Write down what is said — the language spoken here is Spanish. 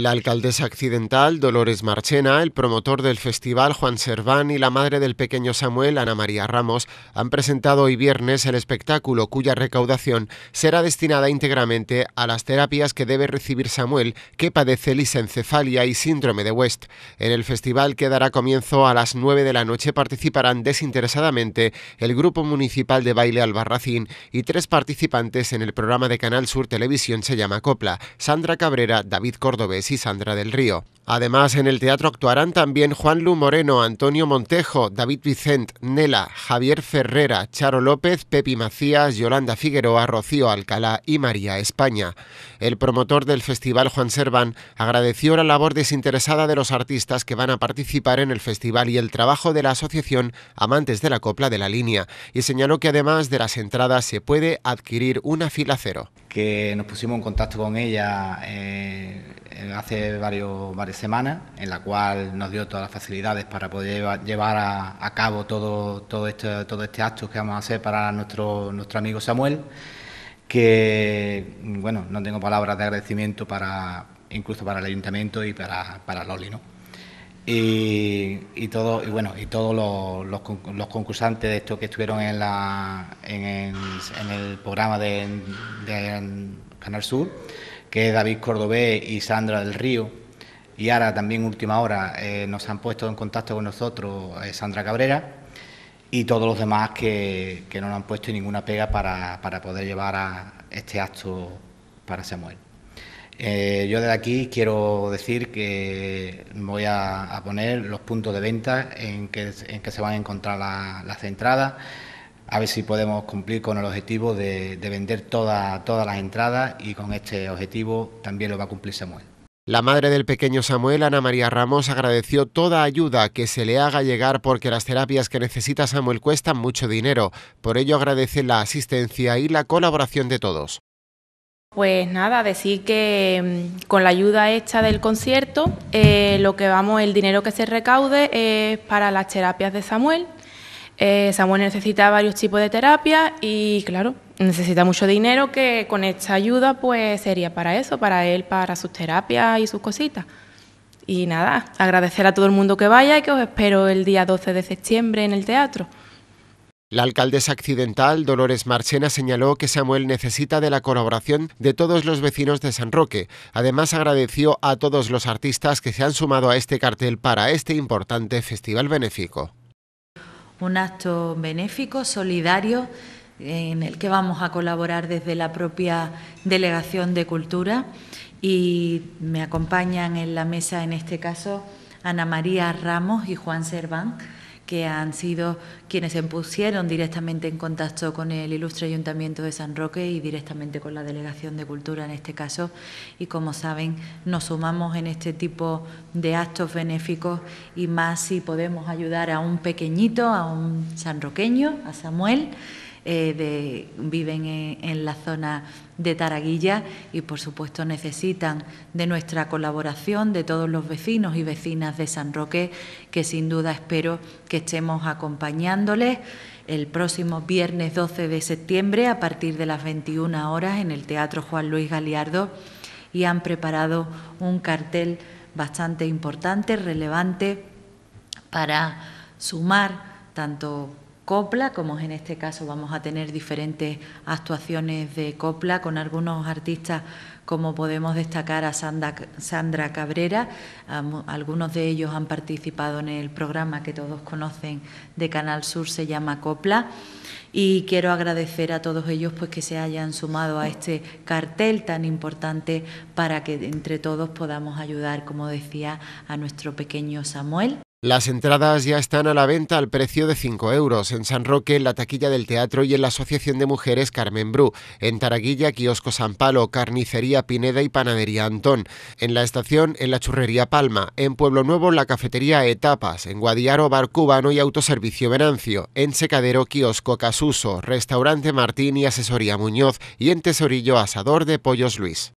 La alcaldesa accidental, Dolores Marchena, el promotor del festival, Juan Serván, y la madre del pequeño Samuel, Ana María Ramos, han presentado hoy viernes el espectáculo cuya recaudación será destinada íntegramente a las terapias que debe recibir Samuel, que padece lisencefalia y síndrome de West. En el festival que dará comienzo a las 9 de la noche participarán desinteresadamente el Grupo Municipal de Baile Albarracín y tres participantes en el programa de Canal Sur Televisión se llama Copla, Sandra Cabrera, David Córdoba Sandra del Río. Además, en el teatro actuarán también Juan Lu Moreno, Antonio Montejo, David Vicent, Nela, Javier Ferrera, Charo López, Pepi Macías, Yolanda Figueroa, Rocío Alcalá y María España. El promotor del festival, Juan Servan, agradeció la labor desinteresada de los artistas que van a participar en el festival y el trabajo de la asociación Amantes de la Copla de la Línea y señaló que además de las entradas se puede adquirir una fila cero. Que nos pusimos en contacto con ella eh, hace varios, varios semana, en la cual nos dio todas las facilidades para poder llevar a, cabo todo, todo, este, todo este acto que vamos a hacer para nuestro, nuestro amigo Samuel, que, bueno, no tengo palabras de agradecimiento para incluso para el ayuntamiento y para, para Loli, ¿no? Y, todo y bueno y todos los, concursantes de esto que estuvieron en la en el, programa de, de Canal Sur que es David Cordobé y Sandra del Río y ahora también última hora eh, nos han puesto en contacto con nosotros eh, Sandra Cabrera y todos los demás que, no nos han puesto ninguna pega para, poder llevar a este acto para Samuel. Eh, yo desde aquí quiero decir que voy a, poner los puntos de venta en que, se van a encontrar las entradas, a ver si podemos cumplir con el objetivo de, vender todas las entradas y con este objetivo también lo va a cumplir Samuel. La madre del pequeño Samuel, Ana María Ramos, agradeció toda ayuda que se le haga llegar porque las terapias que necesita Samuel cuestan mucho dinero. Por ello agradece la asistencia y la colaboración de todos. Pues nada, decir que mm, con la ayuda hecha del concierto, eh, lo que vamos, el dinero que se recaude es para las terapias de Samuel. Eh, Samuel necesita varios tipos de terapia y claro, necesita mucho dinero que con esta ayuda pues sería para eso, para él, para sus terapias y sus cositas. Y nada, agradecer a todo el mundo que vaya y que os espero el día 12 de septiembre en el teatro. La alcaldesa accidental Dolores Marchena señaló que Samuel necesita de la colaboración de todos los vecinos de San Roque. Además agradeció a todos los artistas que se han sumado a este cartel para este importante festival benéfico. Un acto benéfico, solidario en el que vamos a colaborar desde la propia Delegación de Cultura y me acompañan en la mesa, en este caso, Ana María Ramos y Juan Serván, que han sido quienes se pusieron directamente en contacto con el ilustre Ayuntamiento de San Roque y directamente con la Delegación de Cultura en este caso. Y como saben, nos sumamos en este tipo de actos benéficos y más si podemos ayudar a un pequeñito, a un sanroqueño, a Samuel eh, viven en, la zona de Taraguilla y, por supuesto, necesitan de nuestra colaboración, de todos los vecinos y vecinas de San Roque, que sin duda espero que estemos acompañándoles el próximo viernes 12 de septiembre a partir de las 21 horas en el Teatro Juan Luis Galiardo y han preparado un cartel bastante importante, relevante, para sumar tanto copla, como en este caso vamos a tener diferentes actuaciones de copla con algunos artistas como podemos destacar a Sandra, Cabrera, algunos de ellos han participado en el programa que todos conocen de Canal Sur, se llama Copla, y quiero agradecer a todos ellos pues, que se hayan sumado a este cartel tan importante para que entre todos podamos ayudar, como decía, a nuestro pequeño Samuel. Las entradas ya están a la venta al precio de 5 euros en San Roque, en la taquilla del teatro y en la Asociación de Mujeres Carmen Bru, en Taraguilla, Kiosco San Palo, Carnicería Pineda y Panadería Antón, en la estación, en la Churrería Palma, en Pueblo Nuevo, la Cafetería Etapas, en Guadiaro, Bar Cubano y Autoservicio Venancio, en Secadero, Kiosco Casuso, Restaurante Martín y Asesoría Muñoz y en Tesorillo Asador de Pollos Luis.